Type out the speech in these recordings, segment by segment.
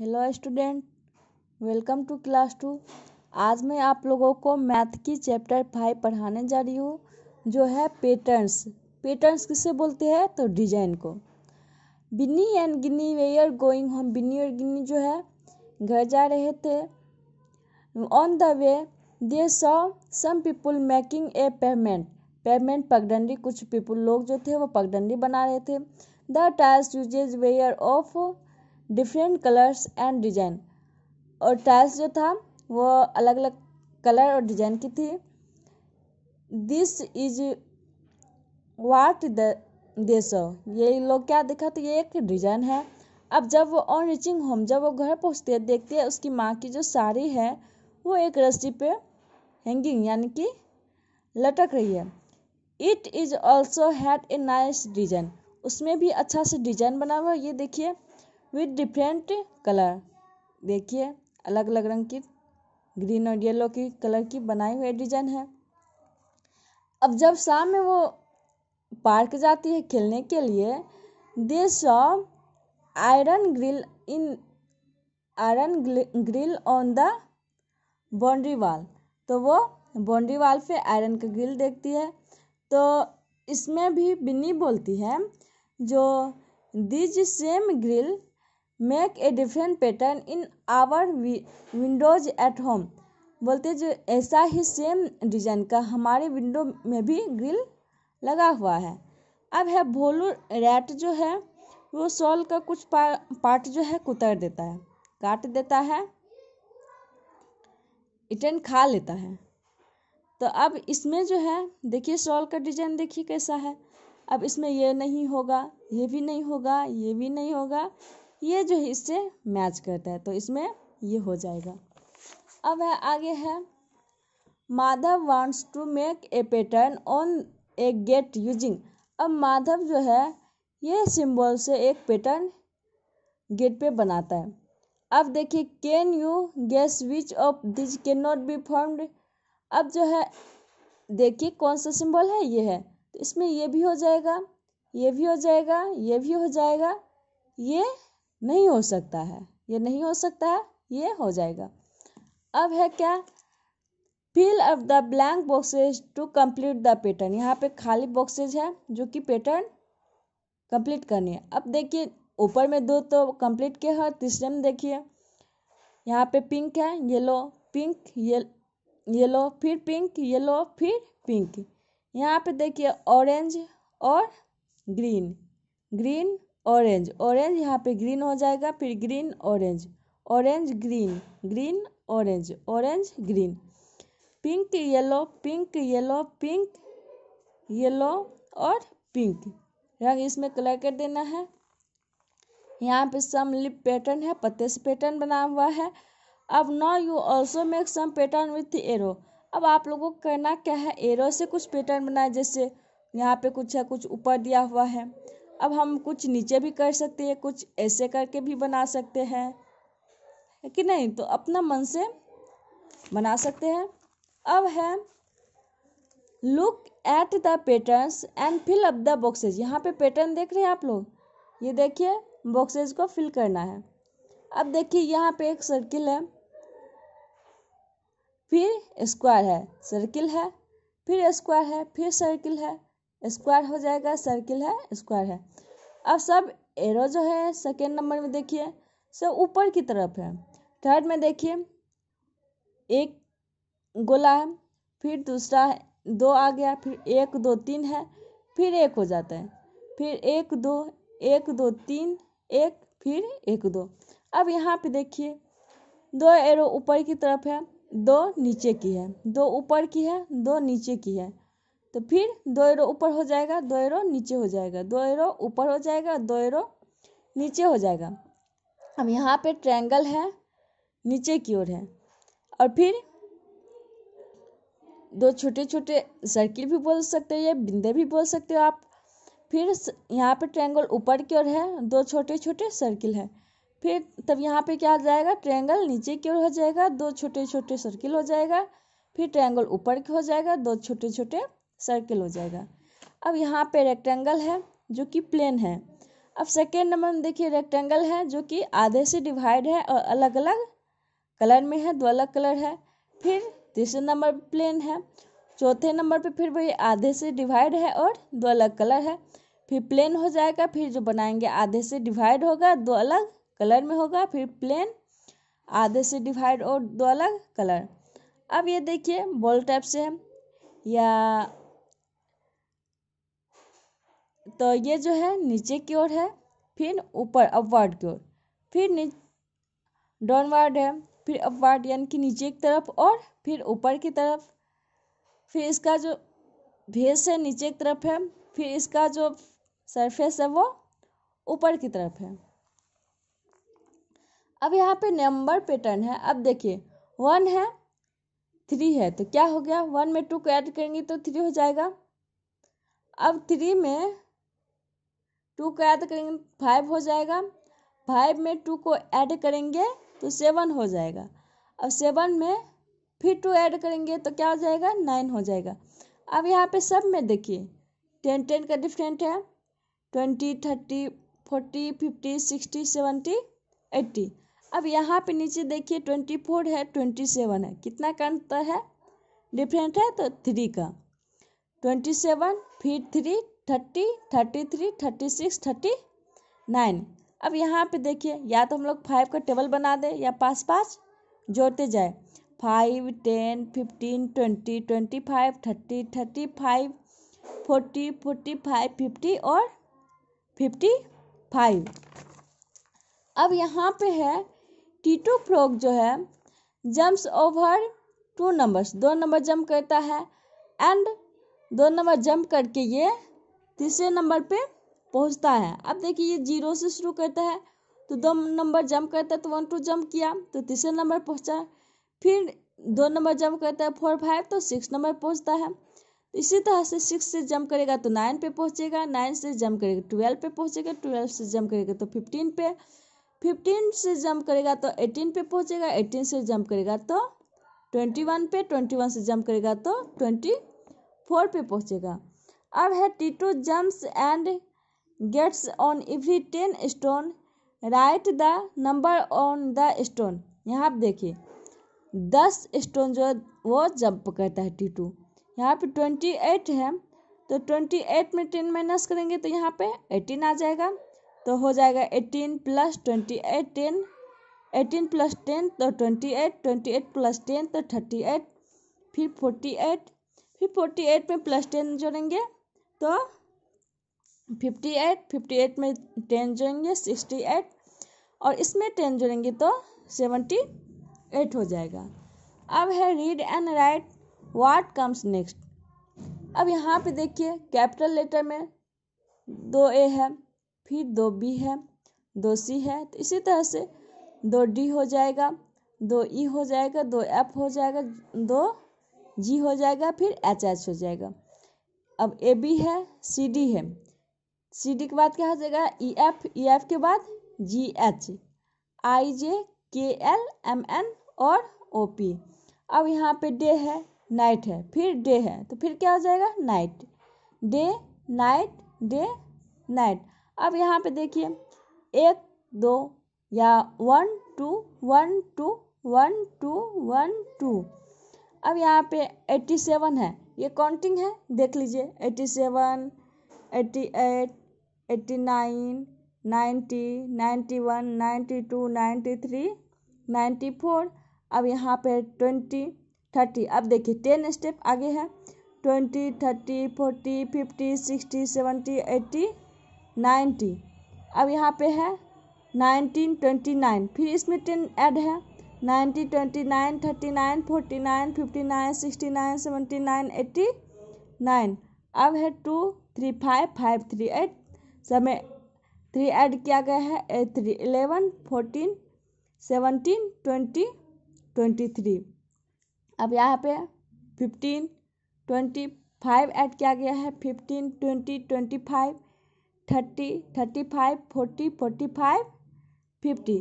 hello student welcome to class two आज मैं आप लोगों को मैथ की चैप्टर फाइव पढ़ाने जा रही हूँ जो है पेटर्न्स पेटर्न्स किसे बोलते हैं तो डिजाइन को Binni and Ginni we are going हम बिन्नी और गिन्नी जो है घर जा रहे थे on the way they saw some people making a payment payment पगडंडी कुछ पीपुल लोग जो थे वो पगडंडी बना रहे थे the tiles uses were of different colours and design और टाइल्स जो था वो अलग अलग कलर और डिजाइन की थी this is what the they so ये लोग क्या देखा तो ये एक डिजाइन है अब जब वो ऑन रीचिंग होम जब वो घर पहुँचती है देखती है उसकी माँ की जो साड़ी है वो एक रस्सी पे हैंगिंग यानी कि लटक रही है it is also had a nice design उसमें भी अच्छा से डिजाइन बना हुआ ये देखिए विद डिफरेंट कलर देखिए अलग अलग रंग की ग्रीन और येलो की कलर की बनाई हुई डिजाइन है अब जब शाम में वो पार्क जाती है खेलने के लिए they saw iron grill in iron grill on the boundary wall तो वो बाउंड्री वाल पे आयरन का ग्रिल देखती है तो इसमें भी बिन्नी बोलती है जो these same grill make a different pattern in our windows at home बोलते जो ऐसा ही सेम डिजाइन का हमारे विंडो में भी ग्रिल लगा हुआ है अब है भोलू रैट जो है वो सॉल का कुछ पा, पार्ट जो है कुतर देता है काट देता है इटन खा लेता है तो अब इसमें जो है देखिए सॉल का डिजाइन देखिए कैसा है अब इसमें ये नहीं होगा ये भी नहीं होगा ये भी नहीं होगा ये जो है इससे मैच करता है तो इसमें ये हो जाएगा अब है आगे है Madhav wants to make a pattern on a gate using अब माधव जो है ये सिंबल से एक पैटर्न गेट पे बनाता है अब देखिए can you guess which of these can not be formed अब जो है देखिए कौन सा सिंबल है ये है तो इसमें ये भी हो जाएगा ये भी हो जाएगा ये भी हो जाएगा ये नहीं हो सकता है ये नहीं हो सकता है ये हो जाएगा अब है क्या fill up the blank boxes to complete the pattern यहाँ पे खाली बॉक्सेज है जो कि पैटर्न कंप्लीट करनी है अब देखिए ऊपर में दो तो कंप्लीट के है तीसरे में देखिए यहाँ पे पिंक है येलो पिंक ये येलो फिर पिंक येलो फिर पिंक यहाँ पे देखिए ऑरेंज और ग्रीन ग्रीन ऑरेंज ऑरेंज यहाँ पे ग्रीन हो जाएगा फिर green orange orange green green orange orange green pink yellow pink yellow pink yellow और पिंक रंग इसमें कलर कर देना है यहाँ पे सम लिप पैटर्न है पत्ते से पैटर्न बना हुआ है अब now you also make some pattern with arrow अब आप लोगों को करना क्या है एरो से कुछ पैटर्न बनाए जैसे यहाँ पे कुछ है कुछ ऊपर दिया हुआ है अब हम कुछ नीचे भी कर सकते हैं कुछ ऐसे करके भी बना सकते हैं है कि नहीं तो अपना मन से बना सकते हैं अब है look at the patterns and fill up the boxes यहाँ पे पैटर्न देख रहे हैं आप लोग ये देखिए बॉक्सेज को फिल करना है अब देखिए यहाँ पे एक सर्किल है फिर स्क्वायर है सर्किल है फिर स्क्वायर है फिर सर्किल है स्क्वायर हो जाएगा सर्किल है स्क्वायर है अब सब एरो जो है सेकेंड नंबर में देखिए सब ऊपर की तरफ है थर्ड में देखिए एक गोला है फिर दूसरा दो आ गया फिर एक दो तीन है फिर एक हो जाता है फिर एक दो एक दो तीन एक फिर एक दो अब यहाँ पे देखिए दो एरो ऊपर की तरफ है दो नीचे की है दो ऊपर की है दो नीचे की है तो फिर दो एरो ऊपर हो जाएगा दो एरो नीचे हो जाएगा दो एरो ऊपर हो जाएगा दो एरो नीचे हो जाएगा अब यहाँ पे ट्रायंगल है नीचे की ओर है और फिर दो छोटे छोटे सर्किल भी बोल सकते हो या बिंदे भी बोल सकते हो आप फिर यहाँ पे ट्रायंगल ऊपर की ओर है दो छोटे छोटे सर्किल है फिर तब यहाँ पे क्या हो जाएगा ट्रायंगल नीचे की ओर हो जाएगा दो छोटे छोटे सर्किल हो जाएगा फिर ट्रायंगल ऊपर की हो जाएगा दो छोटे छोटे सर्किल हो जाएगा अब यहाँ पे रेक्टेंगल है जो कि प्लेन है अब सेकेंड नंबर में देखिए रेक्टेंगल है जो कि आधे से डिवाइड है और अलग अलग कलर में है दो अलग कलर है फिर तीसरे नंबर प्लेन है चौथे नंबर पे फिर वही आधे से डिवाइड है और दो अलग कलर है फिर प्लेन हो जाएगा फिर जो बनाएंगे आधे से डिवाइड होगा दो अलग कलर में होगा फिर प्लेन आधे से डिवाइड और दो अलग कलर अब ये देखिए बॉल टाइप से है या तो ये जो है नीचे की ओर है फिर ऊपर अपवार्ड की ओर फिर डाउनवर्ड है फिर अपवार्ड यानी कि नीचे की तरफ और फिर ऊपर की तरफ फिर इसका जो भेस है नीचे की तरफ है फिर इसका जो सरफेस है वो ऊपर की तरफ है अब यहाँ पे नंबर पैटर्न है अब देखिए वन है थ्री है तो क्या हो गया वन में टू को ऐड करेंगे तो थ्री हो जाएगा अब थ्री में टू को ऐड करेंगे फाइव हो जाएगा फाइव में टू को ऐड करेंगे तो सेवन हो जाएगा अब सेवन में फिर टू ऐड करेंगे तो क्या हो जाएगा नाइन हो जाएगा अब यहाँ पे सब में देखिए टेन टेन का डिफरेंट है twenty thirty forty fifty sixty seventy eighty अब यहाँ पे नीचे देखिए ट्वेंटी फोर है ट्वेंटी सेवन है कितना का अंतर है डिफरेंट है तो थ्री का ट्वेंटी सेवन फिर three thirty thirty three thirty six thirty nine अब यहाँ पे देखिए या तो हम लोग फाइव का टेबल बना दें या पाँच पाँच जोड़ते जाए five ten fifteen twenty twenty five thirty thirty five forty forty five fifty और फिफ्टी फाइव अब यहाँ पे है टू फ्रॉक जो है जम्प्स ओवर टू नंबर्स दो नंबर जंप करता है एंड दो नंबर जंप करके ये तीसरे नंबर पे पहुंचता है अब देखिए ये जीरो से शुरू करता है तो दो नंबर जंप करता है तो वन टू जंप किया तो तीसरे नंबर पहुंचा फिर दो नंबर जंप करता है फोर फाइव तो सिक्स नंबर पहुंचता है इसी तरह से सिक्स से जंप करेगा तो नाइन पे पहुंचेगा नाइन से जंप करेगा ट्वेल्व पे पहुंचेगा ट्वेल्व से जंप करेगा तो फिफ्टीन पे फिफ्टीन से जंप करेगा तो एटीन पे पहुंचेगा एटीन से जंप करेगा तो ट्वेंटी वन पे ट्वेंटी वन से जंप करेगा तो ट्वेंटी फोर पे पहुंचेगा अब है टीटू jumps and gets on every ten stone right the number on the stone यहाँ आप देखिए दस स्टोन जो है वो जंप करता है टीटू यहाँ पे ट्वेंटी एट है तो ट्वेंटी एट में टेन माइनस करेंगे तो यहाँ पे एटीन आ जाएगा तो हो जाएगा eighteen plus twenty eight ten eighteen plus ten तो twenty eight twenty eight plus ten तो थर्टी एट फिर फोर्टी एट फिर फोर्टी एट में प्लस टेन जोड़ेंगे तो फिफ्टी एट फिफ्टी एट में टेन जोड़ेंगे सिक्सटी एट और इसमें टेन जोड़ेंगे तो सेवेंटी एट हो जाएगा अब है read and write what comes next अब यहाँ पे देखिए कैपिटल लेटर में दो ए है फिर दो बी है दो सी है तो इसी तरह से दो डी हो जाएगा दो ई e हो जाएगा दो एफ हो जाएगा दो जी हो जाएगा फिर एच एच हो जाएगा अब ए बी है सी डी है सी डी के बाद क्या हो जाएगा ई एफ ई एफ के बाद जी एच आई जे के एल एम एन और ओ पी अब यहाँ पे डे है नाइट है फिर डे है तो फिर क्या हो जाएगा night day night day night अब यहाँ पे देखिए एक दो या one two one two one two one two अब यहाँ पे एट्टी सेवन है ये काउंटिंग है देख लीजिए eighty seven eighty eight eighty nine ninety ninety one ninety two ninety three ninety four अब यहाँ पे ट्वेंटी थर्टी अब देखिए टेन स्टेप आगे है twenty thirty forty fifty sixty seventy eighty ninety अब यहाँ पे है नाइनटीन ट्वेंटी नाइन फिर इसमें टेन ऐड है ninety twenty nine thirty nine forty nine fifty nine sixty nine seventy nine eighty nine अब है two three five five three eight समय थ्री ऐड किया गया है eight three eleven fourteen seventeen twenty twenty three अब यहाँ पे fifteen twenty five add किया गया है fifteen twenty twenty five thirty thirty five forty forty five fifty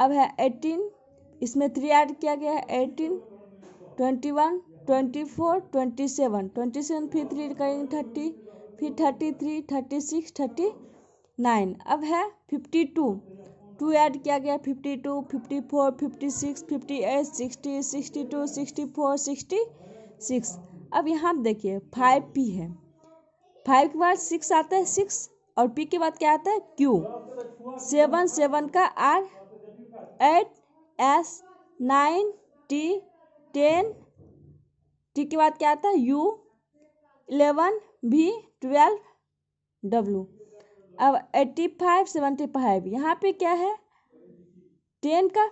अब है एटीन इसमें थ्री ऐड किया गया है eighteen twenty one twenty four twenty seven twenty seven फिर थ्री करेंगे थर्टी फिर thirty three thirty six thirty nine अब है फिफ्टी टू टू ऐड किया गया fifty two fifty four fifty six fifty eight sixty sixty two sixty four sixty six अब यहाँ देखिए फाइव पी है फाइव के बाद सिक्स आता है सिक्स और पी के बाद क्या आता है क्यू सेवन सेवन का R eight S nine T ten T के बाद क्या आता है यू इलेवन भी ट्वेल्व डब्लू अब एट्टी फाइव सेवेंटी फाइव यहाँ पे क्या है टेन का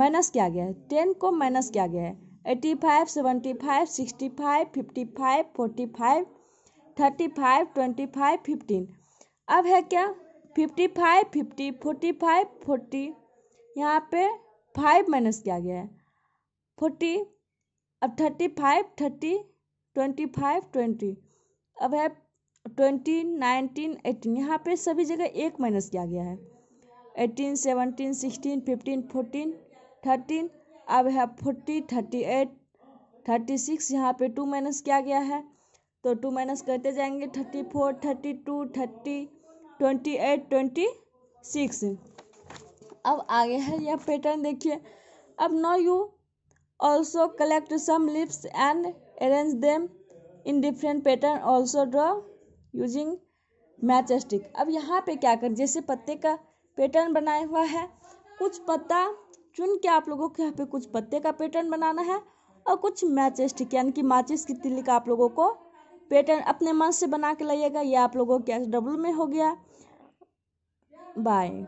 माइनस किया गया है टेन को माइनस किया गया है eighty five seventy five sixty five fifty five forty five thirty five twenty five fifteen अब है क्या fifty five fifty forty five forty यहाँ पे फाइव माइनस किया गया है फोर्टी अब thirty five thirty twenty five twenty अब है ट्वेंटी नाइनटीन एटीन यहाँ पे सभी जगह एक माइनस किया गया है eighteen seventeen sixteen fifteen fourteen thirteen अब है forty thirty eight thirty six यहाँ पे टू माइनस किया गया है तो टू माइनस करते जाएंगे thirty four thirty two thirty twenty eight twenty six अब आगे है यह पैटर्न देखिए अब now you also collect some leaves and arrange them in different pattern also draw using match stick अब यहाँ पे क्या कर जैसे पत्ते का पैटर्न बनाया हुआ है कुछ पत्ता चुन के आप लोगों को यहाँ पे कुछ पत्ते का पैटर्न बनाना है और कुछ मैच स्टिक यानी कि माचिस की तिल्ली का आप लोगों को पैटर्न अपने मन से बना के लाइएगा यह आप लोगों के डब्लू में हो गया बाय